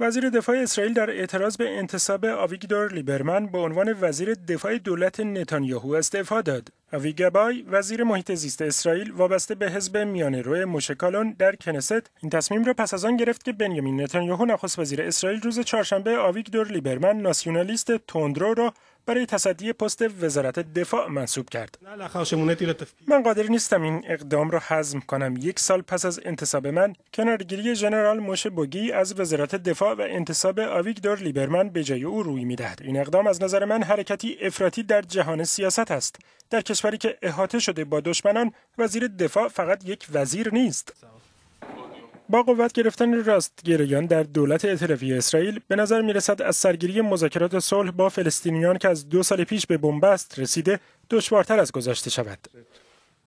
وزیر دفاع اسرائیل در اعتراض به انتصاب آویگدور لیبرمن به عنوان وزیر دفاع دولت نتانیاهو استعفا داد. آویگبای وزیر محیط زیست اسرائیل وابسته به حزب میانه روی مشکالون در کنست این تصمیم را پس از آن گرفت که بنیامین نتانیاهو نخست وزیر اسرائیل روز چهارشنبه آویگدور لیبرمن ناسیونالیست توندرو را برای تصدی پست وزارت دفاع منصوب کرد من قادر نیستم این اقدام را حزم کنم یک سال پس از انتصاب من کنارگیری ژنرال موش بوگی از وزارت دفاع و انتصاب آویگدور لیبرمن به جای او روی میدهد این اقدام از نظر من حرکتی افراطی در جهان سیاست است در کشوری که احاطه شده با دشمنان وزیر دفاع فقط یک وزیر نیست با قوت گرفتن راستگرایان در دولت ائتلافی اسرائیل به نظر میرسد از سرگیری مذاکرات صلح با فلسطینیان که از دو سال پیش به بنبست رسیده دشوارتر از گذشته شود